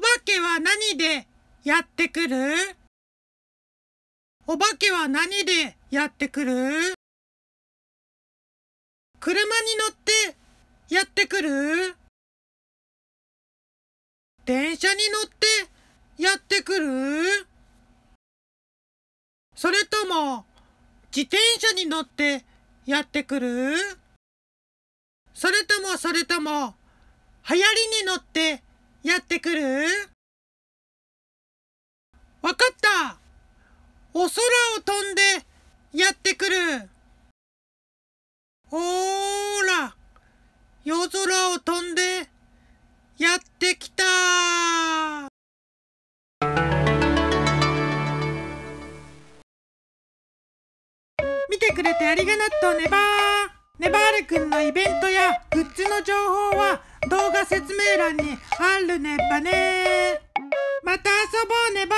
お化けは何でやってくるお化けは何でやってくる車に乗ってやってくる電車に乗ってやってくるそれとも自転車に乗ってやってくるそれともそれとも流行りに乗ってやってくるわかったお空を飛んでやってくるほーら夜空を飛んでやってきた見てくれてありがとうねばーねばーるくんのイベントやグッズの情報は動画説明欄にあるねばねまた遊ぼうねば